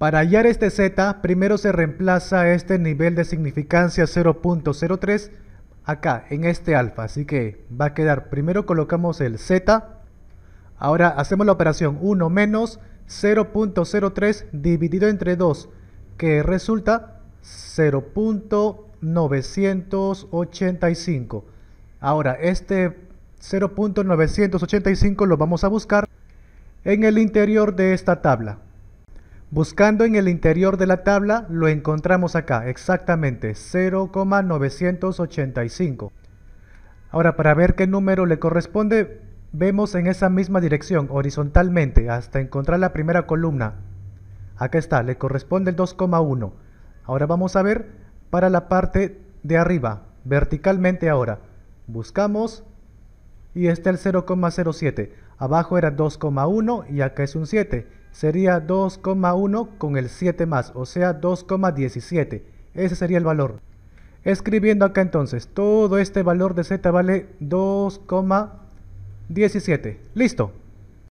Para hallar este z, primero se reemplaza este nivel de significancia 0.03 acá, en este alfa. Así que va a quedar, primero colocamos el z, ahora hacemos la operación 1 menos 0.03 dividido entre 2, que resulta 0.985. Ahora, este 0.985 lo vamos a buscar en el interior de esta tabla. Buscando en el interior de la tabla, lo encontramos acá, exactamente 0,985. Ahora, para ver qué número le corresponde, vemos en esa misma dirección, horizontalmente, hasta encontrar la primera columna. Acá está, le corresponde el 2,1. Ahora vamos a ver para la parte de arriba, verticalmente ahora. Buscamos y está el 0,07. Abajo era 2,1 y acá es un 7 sería 2,1 con el 7 más, o sea 2,17. Ese sería el valor. Escribiendo acá entonces, todo este valor de z vale 2,17. ¡Listo!